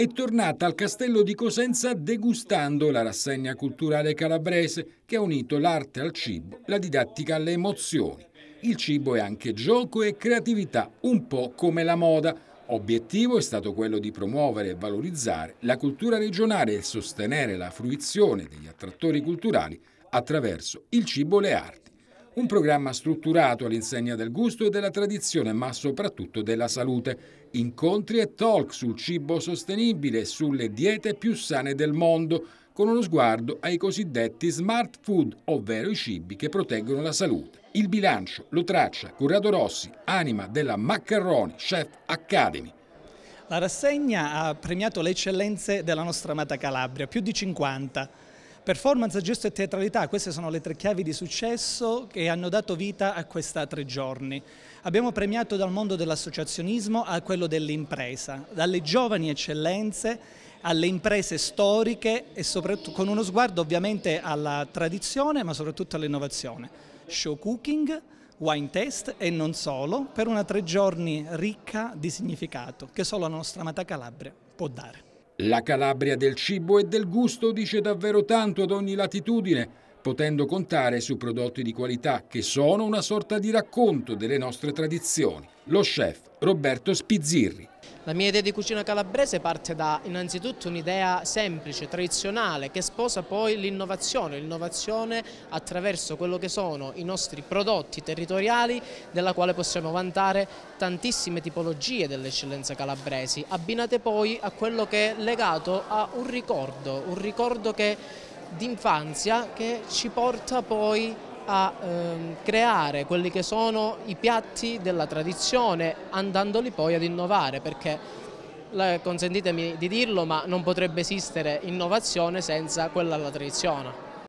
è tornata al Castello di Cosenza degustando la rassegna culturale calabrese che ha unito l'arte al cibo, la didattica alle emozioni. Il cibo è anche gioco e creatività, un po' come la moda. Obiettivo è stato quello di promuovere e valorizzare la cultura regionale e sostenere la fruizione degli attrattori culturali attraverso il cibo e le arti. Un programma strutturato all'insegna del gusto e della tradizione, ma soprattutto della salute. Incontri e talk sul cibo sostenibile e sulle diete più sane del mondo, con uno sguardo ai cosiddetti smart food, ovvero i cibi che proteggono la salute. Il bilancio lo traccia Corrado Rossi, anima della Maccarroni Chef Academy. La rassegna ha premiato le eccellenze della nostra amata Calabria, più di 50 Performance, gesto e teatralità, queste sono le tre chiavi di successo che hanno dato vita a questa tre giorni. Abbiamo premiato dal mondo dell'associazionismo a quello dell'impresa, dalle giovani eccellenze alle imprese storiche e soprattutto con uno sguardo ovviamente alla tradizione ma soprattutto all'innovazione. Show cooking, wine test e non solo, per una tre giorni ricca di significato che solo la nostra amata Calabria può dare. La Calabria del cibo e del gusto dice davvero tanto ad ogni latitudine potendo contare su prodotti di qualità che sono una sorta di racconto delle nostre tradizioni. Lo chef Roberto Spizzirri. La mia idea di cucina calabrese parte da innanzitutto un'idea semplice, tradizionale, che sposa poi l'innovazione, l'innovazione attraverso quello che sono i nostri prodotti territoriali, della quale possiamo vantare tantissime tipologie delle eccellenze calabresi, abbinate poi a quello che è legato a un ricordo, un ricordo che d'infanzia che ci porta poi a ehm, creare quelli che sono i piatti della tradizione andandoli poi ad innovare perché consentitemi di dirlo ma non potrebbe esistere innovazione senza quella della tradizione.